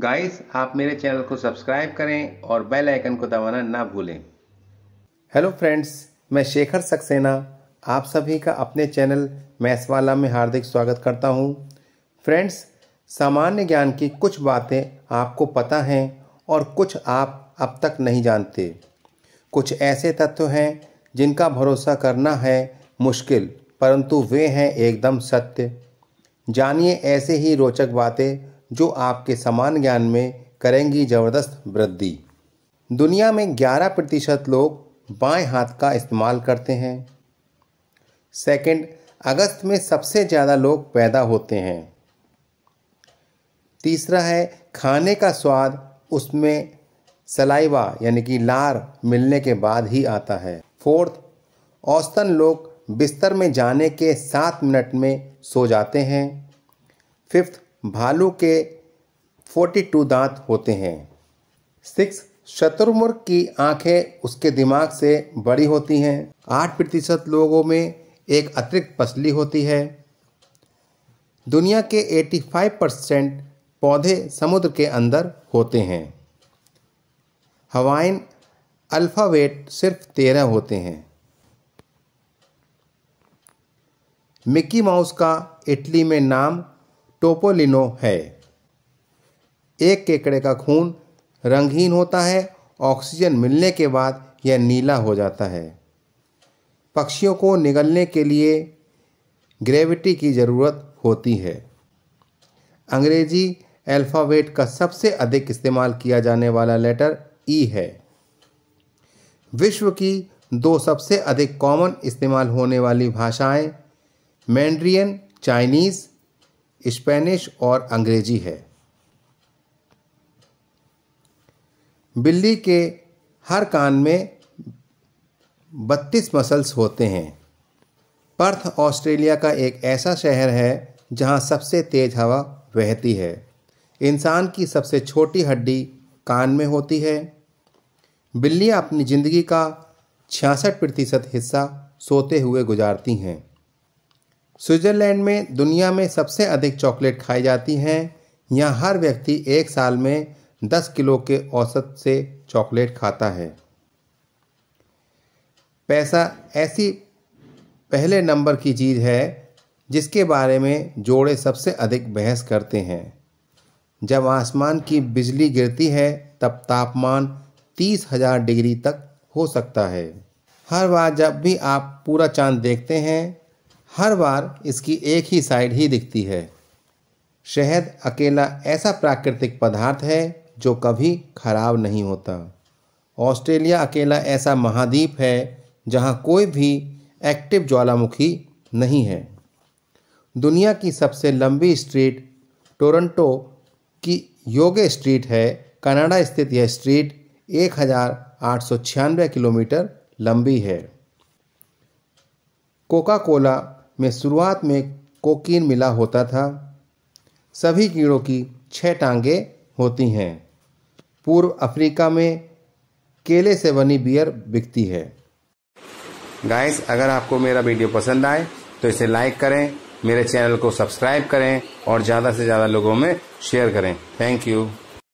guys आप मेरे channel को सब्सक्राइब करें और बेल आइकन को दबाना ना भूलें हेलो फ्रेंड्स मैं शेखर सक्सेना आप सभी का अपने चैनल मैसवाला में हार्दिक स्वागत करता हूं फ्रेंड्स सामान्य ज्ञान की कुछ बातें आपको पता हैं और कुछ आप अब तक नहीं जानते कुछ ऐसे तत्व हैं जिनका भरोसा करना है मुश्किल परंतु वे हैं एकदम सत्य जानिए ऐसे ही रोचक बातें जो आपके समान ज्ञान में करेंगी ज़बरदस्त वृद्धि दुनिया में 11 प्रतिशत लोग बाएं हाथ का इस्तेमाल करते हैं सेकंड, अगस्त में सबसे ज़्यादा लोग पैदा होते हैं तीसरा है खाने का स्वाद उसमें सलाइवा यानी कि लार मिलने के बाद ही आता है फोर्थ औसतन लोग बिस्तर में जाने के सात मिनट में सो जाते हैं फिफ्थ भालू के फोर्टी टू दांत होते हैं सिक्स शत्रुमुर्ग की आंखें उसके दिमाग से बड़ी होती हैं आठ प्रतिशत लोगों में एक अतिरिक्त पसली होती है दुनिया के 85 परसेंट पौधे समुद्र के अंदर होते हैं हवाइन अल्फ़ावेट सिर्फ तेरह होते हैं मिकी माउस का इटली में नाम टोपोलिनो है एक केकड़े का खून रंगहीन होता है ऑक्सीजन मिलने के बाद यह नीला हो जाता है पक्षियों को निगलने के लिए ग्रेविटी की ज़रूरत होती है अंग्रेजी अल्फ़ाबेट का सबसे अधिक इस्तेमाल किया जाने वाला लेटर ई है विश्व की दो सबसे अधिक कॉमन इस्तेमाल होने वाली भाषाएं मैंड्रियन चाइनीज़ स्पेनिश और अंग्रेजी है बिल्ली के हर कान में बत्तीस मसल्स होते हैं पर्थ ऑस्ट्रेलिया का एक ऐसा शहर है जहां सबसे तेज हवा बहती है इंसान की सबसे छोटी हड्डी कान में होती है बिल्लियाँ अपनी ज़िंदगी का छियासठ प्रतिशत हिस्सा सोते हुए गुजारती हैं स्विट्जरलैंड में दुनिया में सबसे अधिक चॉकलेट खाई जाती हैं यहाँ हर व्यक्ति एक साल में दस किलो के औसत से चॉकलेट खाता है पैसा ऐसी पहले नंबर की चीज़ है जिसके बारे में जोड़े सबसे अधिक बहस करते हैं जब आसमान की बिजली गिरती है तब तापमान तीस हजार डिग्री तक हो सकता है हर बार जब भी आप पूरा चांद देखते हैं हर बार इसकी एक ही साइड ही दिखती है शहद अकेला ऐसा प्राकृतिक पदार्थ है जो कभी खराब नहीं होता ऑस्ट्रेलिया अकेला ऐसा महाद्वीप है जहां कोई भी एक्टिव ज्वालामुखी नहीं है दुनिया की सबसे लंबी स्ट्रीट टोरंटो की योगे स्ट्रीट है कनाडा स्थित यह स्ट्रीट एक किलोमीटर लंबी है कोका कोला में शुरुआत में कोकीन मिला होता था सभी कीड़ों की छह टांगे होती हैं पूर्व अफ्रीका में केले से बनी बियर बिकती है गाइस अगर आपको मेरा वीडियो पसंद आए तो इसे लाइक करें मेरे चैनल को सब्सक्राइब करें और ज़्यादा से ज़्यादा लोगों में शेयर करें थैंक यू